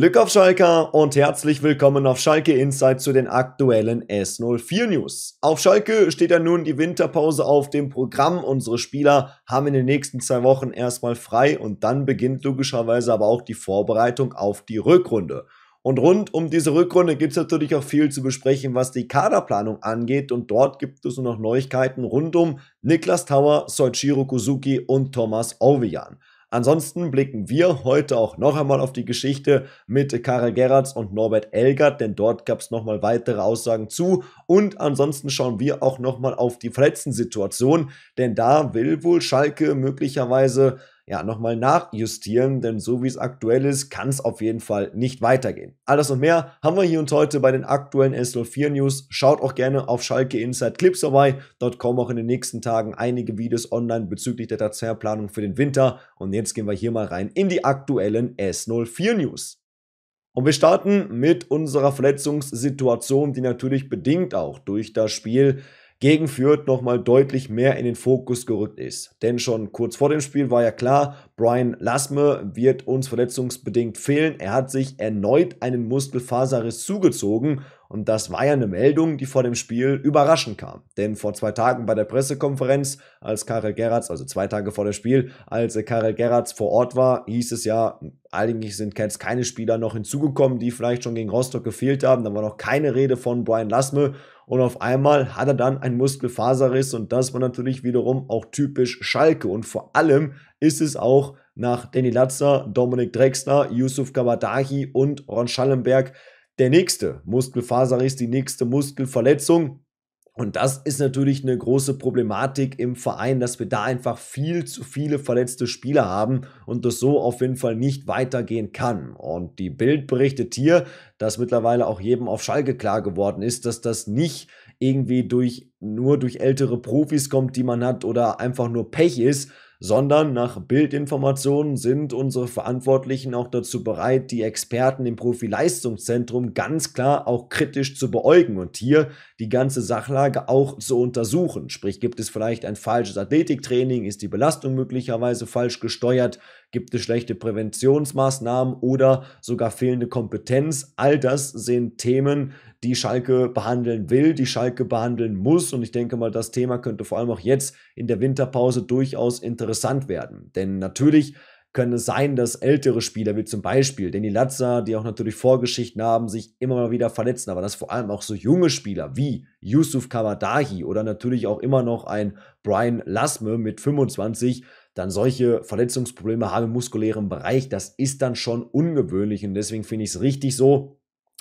Glück auf Schalke und herzlich willkommen auf Schalke Insight zu den aktuellen S04 News. Auf Schalke steht ja nun die Winterpause auf dem Programm. Unsere Spieler haben in den nächsten zwei Wochen erstmal frei und dann beginnt logischerweise aber auch die Vorbereitung auf die Rückrunde. Und rund um diese Rückrunde gibt es natürlich auch viel zu besprechen, was die Kaderplanung angeht. Und dort gibt es nur noch Neuigkeiten rund um Niklas Tauer, Soichiro Kuzuki und Thomas Ovejan. Ansonsten blicken wir heute auch noch einmal auf die Geschichte mit Karel Gerrards und Norbert Elgert, denn dort gab es nochmal weitere Aussagen zu. Und ansonsten schauen wir auch nochmal auf die Verletzten-Situation, denn da will wohl Schalke möglicherweise ja, nochmal nachjustieren, denn so wie es aktuell ist, kann es auf jeden Fall nicht weitergehen. Alles und mehr haben wir hier und heute bei den aktuellen S04 News. Schaut auch gerne auf Schalke Inside Clips vorbei. Dort kommen auch in den nächsten Tagen einige Videos online bezüglich der Transferplanung für den Winter. Und jetzt gehen wir hier mal rein in die aktuellen S04 News. Und wir starten mit unserer Verletzungssituation, die natürlich bedingt auch durch das Spiel gegen Fürth nochmal deutlich mehr in den Fokus gerückt ist. Denn schon kurz vor dem Spiel war ja klar, Brian Lasme wird uns verletzungsbedingt fehlen. Er hat sich erneut einen Muskelfaserriss zugezogen und das war ja eine Meldung, die vor dem Spiel überraschend kam. Denn vor zwei Tagen bei der Pressekonferenz, als Karel Gerrards, also zwei Tage vor dem Spiel, als Karel Gerrards vor Ort war, hieß es ja, eigentlich sind jetzt keine Spieler noch hinzugekommen, die vielleicht schon gegen Rostock gefehlt haben. Da war noch keine Rede von Brian Lasme und auf einmal hat er dann einen Muskelfaserriss und das war natürlich wiederum auch typisch Schalke und vor allem ist es auch nach Danny Latzer, Dominik Drexler, Yusuf Kabadahi und Ron Schallenberg der nächste Muskelfaserriss, die nächste Muskelverletzung. Und das ist natürlich eine große Problematik im Verein, dass wir da einfach viel zu viele verletzte Spieler haben und das so auf jeden Fall nicht weitergehen kann. Und die Bild berichtet hier, dass mittlerweile auch jedem auf Schalke klar geworden ist, dass das nicht irgendwie durch nur durch ältere Profis kommt, die man hat oder einfach nur Pech ist, sondern nach Bildinformationen sind unsere Verantwortlichen auch dazu bereit, die Experten im Profileistungszentrum ganz klar auch kritisch zu beäugen und hier die ganze Sachlage auch zu untersuchen. Sprich, gibt es vielleicht ein falsches Athletiktraining, ist die Belastung möglicherweise falsch gesteuert, Gibt es schlechte Präventionsmaßnahmen oder sogar fehlende Kompetenz? All das sind Themen, die Schalke behandeln will, die Schalke behandeln muss. Und ich denke mal, das Thema könnte vor allem auch jetzt in der Winterpause durchaus interessant werden. Denn natürlich können es sein, dass ältere Spieler, wie zum Beispiel Danny Latza, die auch natürlich Vorgeschichten haben, sich immer mal wieder verletzen, aber dass vor allem auch so junge Spieler wie Yusuf Kawadahi oder natürlich auch immer noch ein Brian Lasme mit 25 dann solche Verletzungsprobleme haben im muskulären Bereich, das ist dann schon ungewöhnlich und deswegen finde ich es richtig so,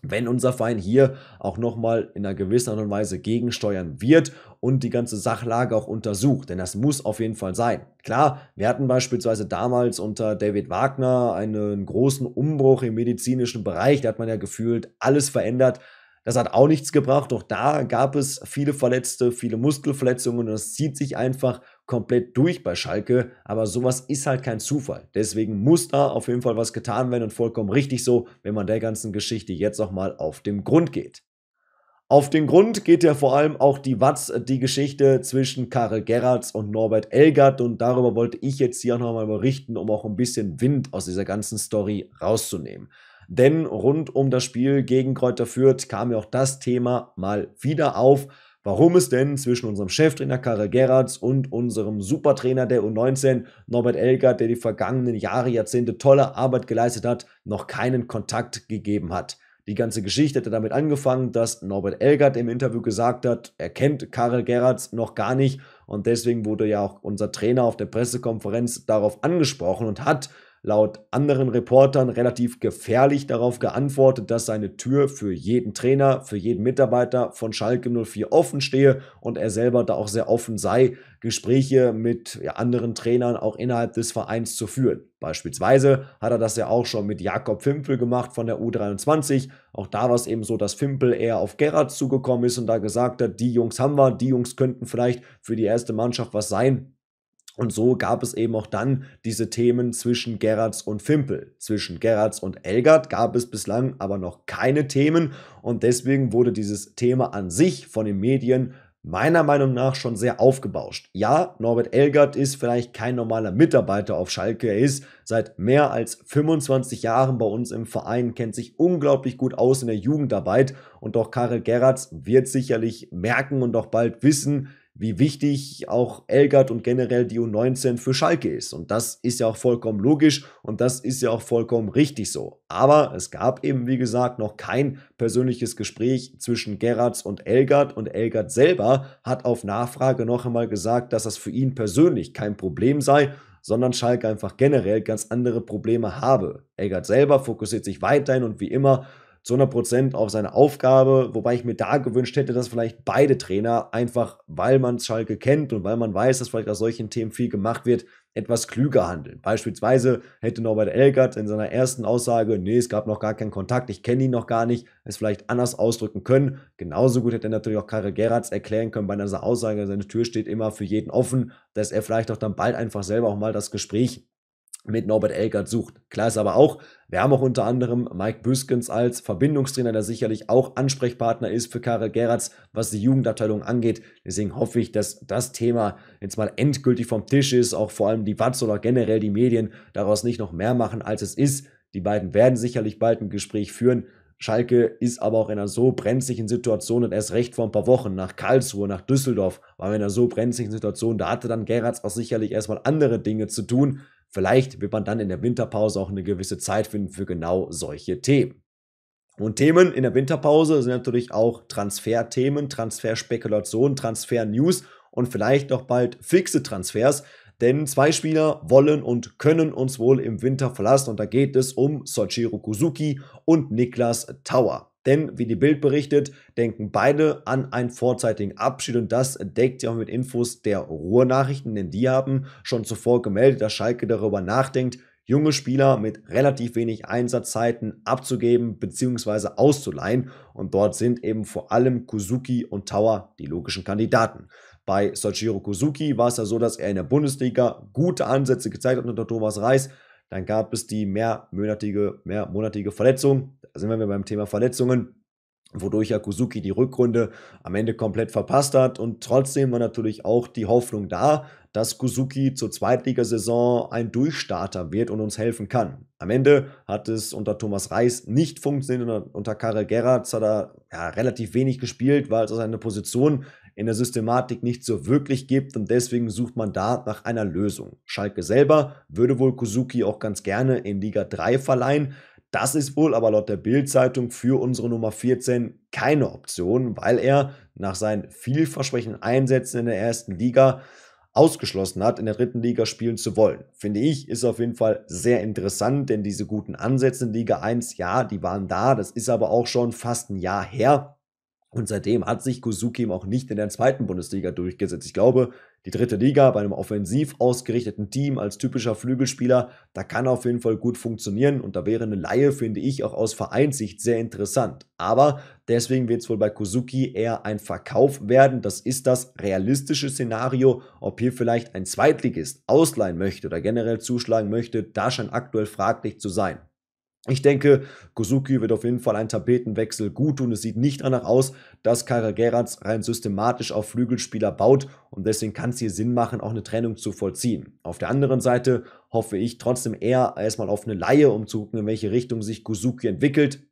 wenn unser Verein hier auch nochmal in einer gewissen Art und Weise gegensteuern wird und die ganze Sachlage auch untersucht. Denn das muss auf jeden Fall sein. Klar, wir hatten beispielsweise damals unter David Wagner einen großen Umbruch im medizinischen Bereich. Da hat man ja gefühlt alles verändert, das hat auch nichts gebracht. Auch da gab es viele Verletzte, viele Muskelverletzungen und das zieht sich einfach komplett durch bei Schalke. Aber sowas ist halt kein Zufall. Deswegen muss da auf jeden Fall was getan werden und vollkommen richtig so, wenn man der ganzen Geschichte jetzt auch mal auf den Grund geht. Auf den Grund geht ja vor allem auch die Watz, die Geschichte zwischen Karel Gerrards und Norbert Elgert und darüber wollte ich jetzt hier nochmal berichten, um auch ein bisschen Wind aus dieser ganzen Story rauszunehmen denn rund um das Spiel gegen Kräuter Fürth kam ja auch das Thema mal wieder auf, warum es denn zwischen unserem Cheftrainer Karel Gerrards und unserem Supertrainer der U19 Norbert Elgert, der die vergangenen Jahre, Jahrzehnte tolle Arbeit geleistet hat, noch keinen Kontakt gegeben hat. Die ganze Geschichte hätte damit angefangen, dass Norbert Elgert im Interview gesagt hat, er kennt Karel Gerrards noch gar nicht und deswegen wurde ja auch unser Trainer auf der Pressekonferenz darauf angesprochen und hat laut anderen Reportern relativ gefährlich darauf geantwortet, dass seine Tür für jeden Trainer, für jeden Mitarbeiter von Schalke 04 offen stehe und er selber da auch sehr offen sei, Gespräche mit anderen Trainern auch innerhalb des Vereins zu führen. Beispielsweise hat er das ja auch schon mit Jakob Fimpel gemacht von der U23. Auch da war es eben so, dass Fimpel eher auf Gerrard zugekommen ist und da gesagt hat, die Jungs haben wir, die Jungs könnten vielleicht für die erste Mannschaft was sein und so gab es eben auch dann diese Themen zwischen Gerrards und Fimpel. Zwischen Gerrards und Elgert gab es bislang aber noch keine Themen und deswegen wurde dieses Thema an sich von den Medien meiner Meinung nach schon sehr aufgebauscht. Ja, Norbert Elgert ist vielleicht kein normaler Mitarbeiter auf Schalke. Er ist seit mehr als 25 Jahren bei uns im Verein, kennt sich unglaublich gut aus in der Jugendarbeit und doch Karel Gerrards wird sicherlich merken und auch bald wissen, wie wichtig auch Elgard und generell die U19 für Schalke ist. Und das ist ja auch vollkommen logisch und das ist ja auch vollkommen richtig so. Aber es gab eben, wie gesagt, noch kein persönliches Gespräch zwischen Gerrards und Elgard und Elgard selber hat auf Nachfrage noch einmal gesagt, dass das für ihn persönlich kein Problem sei, sondern Schalke einfach generell ganz andere Probleme habe. Elgard selber fokussiert sich weiterhin und wie immer zu 100 Prozent auf seine Aufgabe, wobei ich mir da gewünscht hätte, dass vielleicht beide Trainer einfach, weil man Schalke kennt und weil man weiß, dass vielleicht aus solchen Themen viel gemacht wird, etwas klüger handeln. Beispielsweise hätte Norbert Elgert in seiner ersten Aussage, nee, es gab noch gar keinen Kontakt, ich kenne ihn noch gar nicht, es vielleicht anders ausdrücken können. Genauso gut hätte er natürlich auch Karel Geratz erklären können bei dieser Aussage, seine Tür steht immer für jeden offen, dass er vielleicht auch dann bald einfach selber auch mal das Gespräch mit Norbert Elgert sucht. Klar ist aber auch, wir haben auch unter anderem Mike Büskens als Verbindungstrainer, der sicherlich auch Ansprechpartner ist für Karel Geratz, was die Jugendabteilung angeht. Deswegen hoffe ich, dass das Thema jetzt mal endgültig vom Tisch ist, auch vor allem die Watz oder generell die Medien daraus nicht noch mehr machen, als es ist. Die beiden werden sicherlich bald ein Gespräch führen. Schalke ist aber auch in einer so brenzlichen Situation und erst recht vor ein paar Wochen nach Karlsruhe, nach Düsseldorf, waren wir in einer so brenzlichen Situation. Da hatte dann Gerrards auch sicherlich erstmal andere Dinge zu tun. Vielleicht wird man dann in der Winterpause auch eine gewisse Zeit finden für genau solche Themen. Und Themen in der Winterpause sind natürlich auch Transferthemen, Transferspekulationen, Transfernews und vielleicht auch bald fixe Transfers. Denn zwei Spieler wollen und können uns wohl im Winter verlassen und da geht es um Sojiro Kuzuki und Niklas Tower. Denn, wie die Bild berichtet, denken beide an einen vorzeitigen Abschied und das deckt sich auch mit Infos der Ruhrnachrichten, denn die haben schon zuvor gemeldet, dass Schalke darüber nachdenkt, junge Spieler mit relativ wenig Einsatzzeiten abzugeben bzw. auszuleihen. Und dort sind eben vor allem Kuzuki und Tower die logischen Kandidaten. Bei Soichiro Kuzuki war es ja so, dass er in der Bundesliga gute Ansätze gezeigt hat unter Thomas Reis, dann gab es die mehrmonatige, mehrmonatige Verletzung. Da sind wir beim Thema Verletzungen, wodurch Yakuzuki die Rückrunde am Ende komplett verpasst hat. Und trotzdem war natürlich auch die Hoffnung da, dass Kuzuki zur Zweitligasaison ein Durchstarter wird und uns helfen kann. Am Ende hat es unter Thomas Reis nicht funktioniert und unter Karel Gerrards hat er ja, relativ wenig gespielt, weil es seine Position in der Systematik nicht so wirklich gibt und deswegen sucht man da nach einer Lösung. Schalke selber würde wohl Kuzuki auch ganz gerne in Liga 3 verleihen. Das ist wohl aber laut der Bild-Zeitung für unsere Nummer 14 keine Option, weil er nach seinen vielversprechenden Einsätzen in der ersten Liga ausgeschlossen hat, in der dritten Liga spielen zu wollen. Finde ich, ist auf jeden Fall sehr interessant, denn diese guten Ansätze in Liga 1, ja, die waren da, das ist aber auch schon fast ein Jahr her. Und seitdem hat sich Kuzuki ihm auch nicht in der zweiten Bundesliga durchgesetzt. Ich glaube, die dritte Liga bei einem offensiv ausgerichteten Team als typischer Flügelspieler, da kann auf jeden Fall gut funktionieren und da wäre eine Laie, finde ich, auch aus Vereinssicht sehr interessant. Aber deswegen wird es wohl bei Kuzuki eher ein Verkauf werden. Das ist das realistische Szenario. Ob hier vielleicht ein Zweitligist ausleihen möchte oder generell zuschlagen möchte, da scheint aktuell fraglich zu sein. Ich denke, Kosuki wird auf jeden Fall einen Tapetenwechsel gut tun. Es sieht nicht danach aus, dass Kara Gerards rein systematisch auf Flügelspieler baut und deswegen kann es hier Sinn machen, auch eine Trennung zu vollziehen. Auf der anderen Seite hoffe ich trotzdem eher erstmal auf eine Laie, um zu gucken, in welche Richtung sich Kosuki entwickelt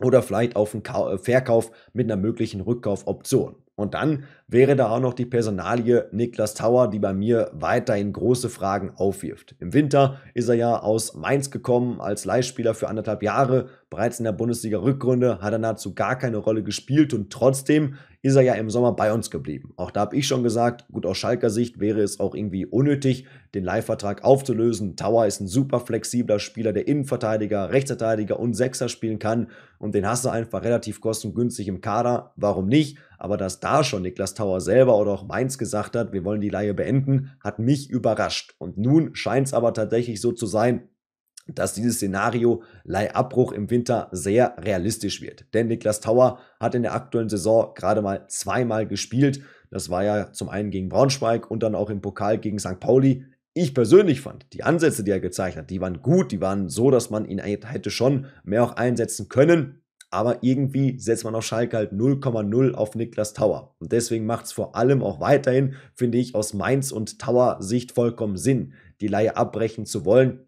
oder vielleicht auf einen äh, Verkauf mit einer möglichen Rückkaufoption. Und dann wäre da auch noch die Personalie Niklas Tauer, die bei mir weiterhin große Fragen aufwirft. Im Winter ist er ja aus Mainz gekommen als Leihspieler für anderthalb Jahre, Bereits in der Bundesliga-Rückrunde hat er nahezu gar keine Rolle gespielt und trotzdem ist er ja im Sommer bei uns geblieben. Auch da habe ich schon gesagt, gut aus Schalker Sicht wäre es auch irgendwie unnötig, den Leihvertrag aufzulösen. Tower ist ein super flexibler Spieler, der Innenverteidiger, Rechtsverteidiger und Sechser spielen kann und den hast du einfach relativ kostengünstig im Kader. Warum nicht? Aber dass da schon Niklas Tower selber oder auch Mainz gesagt hat, wir wollen die Leihe beenden, hat mich überrascht. Und nun scheint es aber tatsächlich so zu sein, dass dieses Szenario Leihabbruch im Winter sehr realistisch wird. Denn Niklas Tauer hat in der aktuellen Saison gerade mal zweimal gespielt. Das war ja zum einen gegen Braunschweig und dann auch im Pokal gegen St. Pauli. Ich persönlich fand, die Ansätze, die er gezeichnet hat, die waren gut, die waren so, dass man ihn hätte schon mehr auch einsetzen können. Aber irgendwie setzt man auf Schalke halt 0,0 auf Niklas Tauer. Und deswegen macht es vor allem auch weiterhin, finde ich, aus Mainz und Tauer Sicht vollkommen Sinn, die Leihe abbrechen zu wollen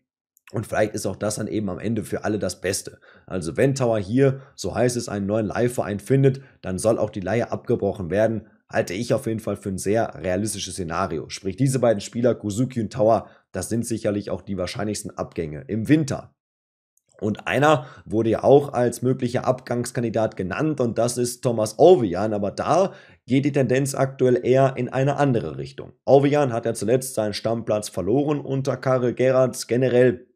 und vielleicht ist auch das dann eben am Ende für alle das Beste. Also wenn Tower hier, so heißt es, einen neuen Leihverein findet, dann soll auch die Leihe abgebrochen werden, halte ich auf jeden Fall für ein sehr realistisches Szenario. Sprich, diese beiden Spieler, Kuzuki und Tower, das sind sicherlich auch die wahrscheinlichsten Abgänge im Winter. Und einer wurde ja auch als möglicher Abgangskandidat genannt und das ist Thomas Ovian, aber da geht die Tendenz aktuell eher in eine andere Richtung. Ovian hat ja zuletzt seinen Stammplatz verloren unter Karel Gerards, generell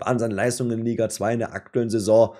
waren seine Leistungen in Liga 2 in der aktuellen Saison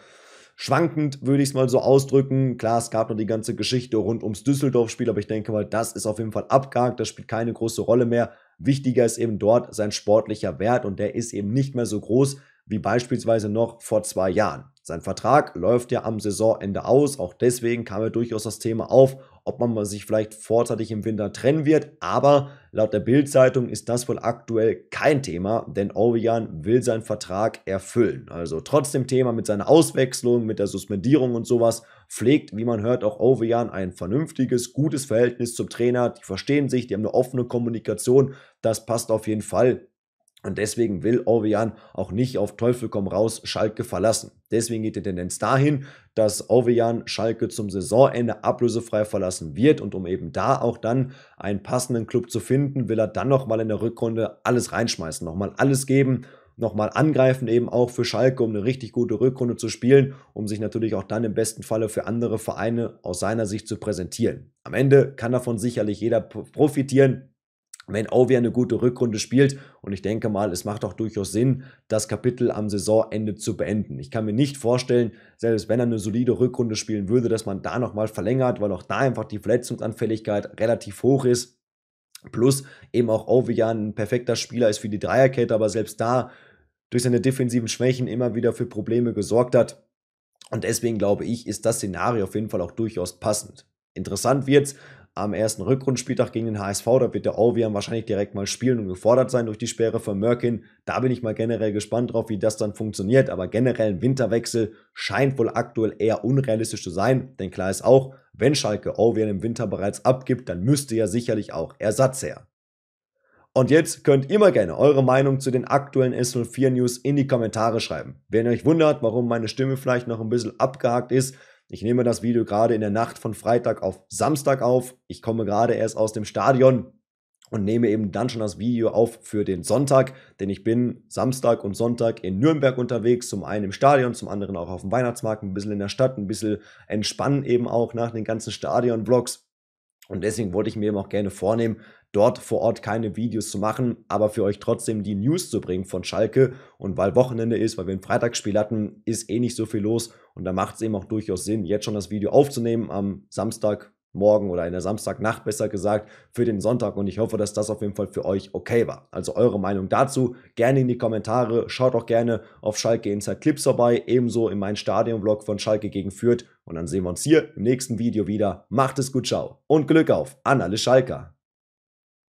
schwankend, würde ich es mal so ausdrücken. Klar, es gab noch die ganze Geschichte rund ums Düsseldorf-Spiel, aber ich denke mal, das ist auf jeden Fall abgehakt. Das spielt keine große Rolle mehr. Wichtiger ist eben dort sein sportlicher Wert und der ist eben nicht mehr so groß wie beispielsweise noch vor zwei Jahren. Sein Vertrag läuft ja am Saisonende aus. Auch deswegen kam ja durchaus das Thema auf, ob man sich vielleicht vorzeitig im Winter trennen wird. Aber laut der Bild-Zeitung ist das wohl aktuell kein Thema, denn Ovian will seinen Vertrag erfüllen. Also trotzdem Thema mit seiner Auswechslung, mit der Suspendierung und sowas, pflegt, wie man hört, auch Ovian ein vernünftiges, gutes Verhältnis zum Trainer. Die verstehen sich, die haben eine offene Kommunikation. Das passt auf jeden Fall. Und deswegen will Orvejan auch nicht auf Teufel komm raus Schalke verlassen. Deswegen geht die Tendenz dahin, dass Orvejan Schalke zum Saisonende ablösefrei verlassen wird. Und um eben da auch dann einen passenden Club zu finden, will er dann nochmal in der Rückrunde alles reinschmeißen, nochmal alles geben, nochmal angreifen eben auch für Schalke, um eine richtig gute Rückrunde zu spielen, um sich natürlich auch dann im besten Falle für andere Vereine aus seiner Sicht zu präsentieren. Am Ende kann davon sicherlich jeder profitieren, wenn Ovi eine gute Rückrunde spielt. Und ich denke mal, es macht auch durchaus Sinn, das Kapitel am Saisonende zu beenden. Ich kann mir nicht vorstellen, selbst wenn er eine solide Rückrunde spielen würde, dass man da nochmal verlängert, weil auch da einfach die Verletzungsanfälligkeit relativ hoch ist. Plus eben auch Ovian ein perfekter Spieler ist für die Dreierkette, aber selbst da durch seine defensiven Schwächen immer wieder für Probleme gesorgt hat. Und deswegen glaube ich, ist das Szenario auf jeden Fall auch durchaus passend. Interessant wird's, am ersten Rückrundenspieltag gegen den HSV. Da wird der Ovian wahrscheinlich direkt mal spielen und gefordert sein durch die Sperre von Mörkin. Da bin ich mal generell gespannt drauf, wie das dann funktioniert. Aber generell ein Winterwechsel scheint wohl aktuell eher unrealistisch zu sein. Denn klar ist auch, wenn Schalke Ovian im Winter bereits abgibt, dann müsste ja sicherlich auch Ersatz her. Und jetzt könnt ihr mal gerne eure Meinung zu den aktuellen S04 News in die Kommentare schreiben. Wenn ihr euch wundert, warum meine Stimme vielleicht noch ein bisschen abgehakt ist, ich nehme das Video gerade in der Nacht von Freitag auf Samstag auf. Ich komme gerade erst aus dem Stadion und nehme eben dann schon das Video auf für den Sonntag, denn ich bin Samstag und Sonntag in Nürnberg unterwegs, zum einen im Stadion, zum anderen auch auf dem Weihnachtsmarkt, ein bisschen in der Stadt, ein bisschen entspannen eben auch nach den ganzen Stadion-Vlogs. Und deswegen wollte ich mir eben auch gerne vornehmen, dort vor Ort keine Videos zu machen, aber für euch trotzdem die News zu bringen von Schalke. Und weil Wochenende ist, weil wir ein Freitagsspiel hatten, ist eh nicht so viel los. Und da macht es eben auch durchaus Sinn, jetzt schon das Video aufzunehmen am Samstagmorgen oder in der Samstagnacht besser gesagt für den Sonntag und ich hoffe, dass das auf jeden Fall für euch okay war. Also eure Meinung dazu gerne in die Kommentare, schaut auch gerne auf Schalke Inside Clips vorbei, ebenso in meinem vlog von Schalke gegen Fürth und dann sehen wir uns hier im nächsten Video wieder. Macht es gut, ciao und Glück auf an alle Schalker.